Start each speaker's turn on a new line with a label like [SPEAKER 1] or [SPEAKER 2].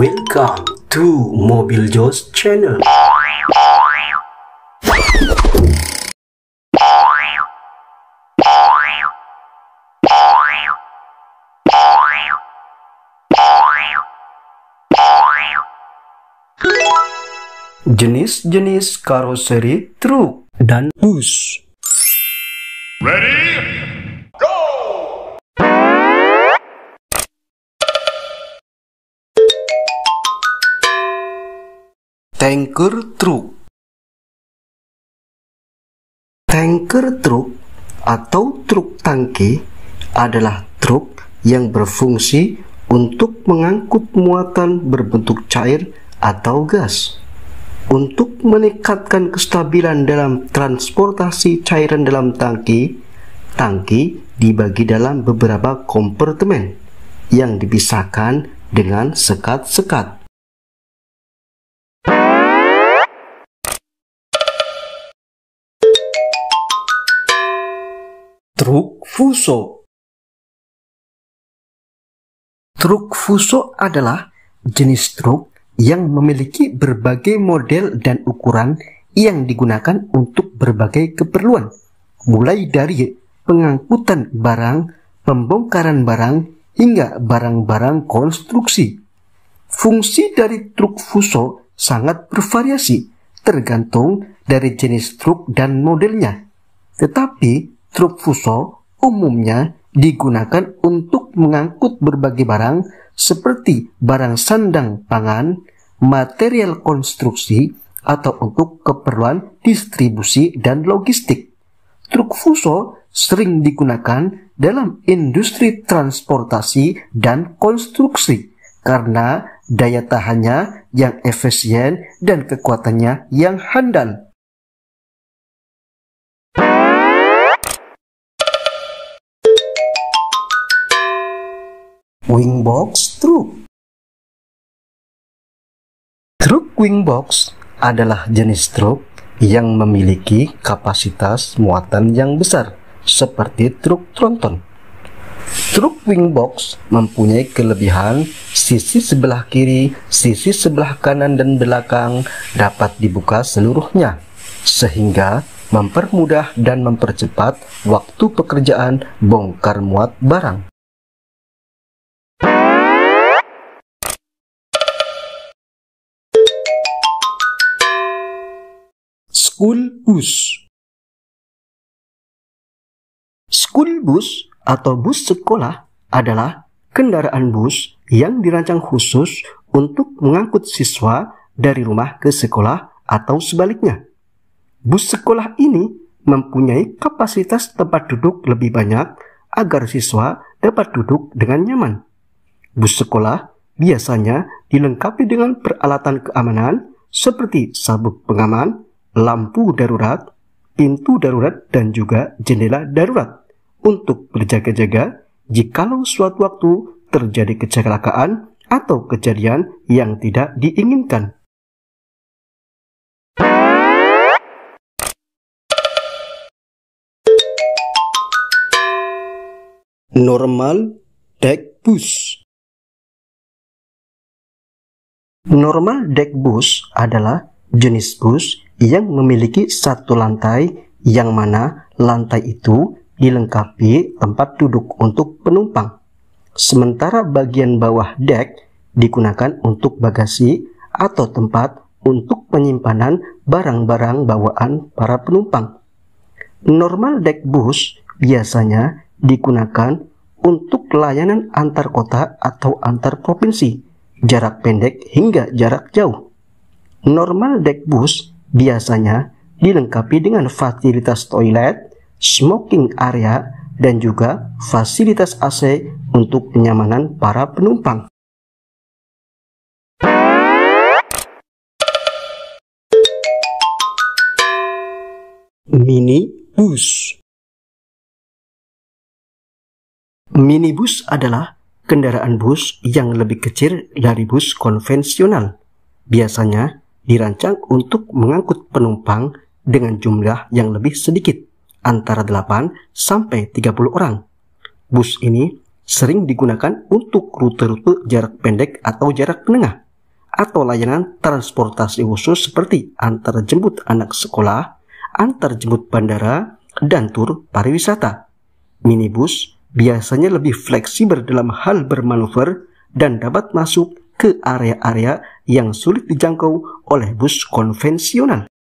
[SPEAKER 1] welcome to Mobil Joe's channel. Jenis-jenis karoseri truk dan
[SPEAKER 2] bus. Ready? tanker truk. Tanker truk atau truk tangki adalah truk
[SPEAKER 1] yang berfungsi untuk mengangkut muatan berbentuk cair atau gas. Untuk meningkatkan kestabilan dalam transportasi cairan dalam tangki, tangki dibagi dalam beberapa kompartemen yang dipisahkan dengan sekat-sekat.
[SPEAKER 2] Fuso. Truk Fuso adalah jenis truk yang
[SPEAKER 1] memiliki berbagai model dan ukuran yang digunakan untuk berbagai keperluan, mulai dari pengangkutan barang, pembongkaran barang, hingga barang-barang konstruksi. Fungsi dari truk fuso sangat bervariasi, tergantung dari jenis truk dan modelnya. Tetapi, Truk fuso umumnya digunakan untuk mengangkut berbagai barang seperti barang sandang pangan, material konstruksi, atau untuk keperluan distribusi dan logistik. Truk fuso sering digunakan dalam industri transportasi dan konstruksi karena daya tahannya yang efisien dan kekuatannya yang handal.
[SPEAKER 2] Wingbox box truk.
[SPEAKER 1] Truk wing adalah jenis truk yang memiliki kapasitas muatan yang besar seperti truk tronton. Truk wingbox mempunyai kelebihan sisi sebelah kiri, sisi sebelah kanan dan belakang dapat dibuka seluruhnya sehingga mempermudah dan mempercepat waktu pekerjaan bongkar muat barang.
[SPEAKER 2] school bus. School bus atau bus sekolah
[SPEAKER 1] adalah kendaraan bus yang dirancang khusus untuk mengangkut siswa dari rumah ke sekolah atau sebaliknya. Bus sekolah ini mempunyai kapasitas tempat duduk lebih banyak agar siswa dapat duduk dengan nyaman. Bus sekolah biasanya dilengkapi dengan peralatan keamanan seperti sabuk pengaman, lampu darurat, pintu darurat, dan juga jendela darurat untuk berjaga-jaga jikalau suatu waktu terjadi kecelakaan atau kejadian yang tidak diinginkan.
[SPEAKER 2] Normal deck bus. Normal
[SPEAKER 1] deck bus adalah jenis bus yang memiliki satu lantai yang mana lantai itu dilengkapi tempat duduk untuk penumpang. Sementara bagian bawah deck digunakan untuk bagasi atau tempat untuk penyimpanan barang-barang bawaan para penumpang. Normal deck bus biasanya digunakan untuk layanan antar kota atau antar provinsi, jarak pendek hingga jarak jauh. Normal deck bus biasanya dilengkapi dengan fasilitas toilet, smoking area, dan juga fasilitas AC untuk kenyamanan para penumpang.
[SPEAKER 2] Mini Minibus Minibus
[SPEAKER 1] adalah kendaraan bus yang lebih kecil dari bus konvensional. Biasanya dirancang untuk mengangkut penumpang dengan jumlah yang lebih sedikit, antara 8 sampai 30 orang. Bus ini sering digunakan untuk rute-rute jarak pendek atau jarak menengah, atau layanan transportasi khusus seperti antar jemput anak sekolah, antar jemput bandara, dan tur pariwisata. Minibus biasanya lebih fleksibel dalam hal bermanuver dan dapat masuk ke area-area yang sulit
[SPEAKER 2] dijangkau oleh bus konvensional.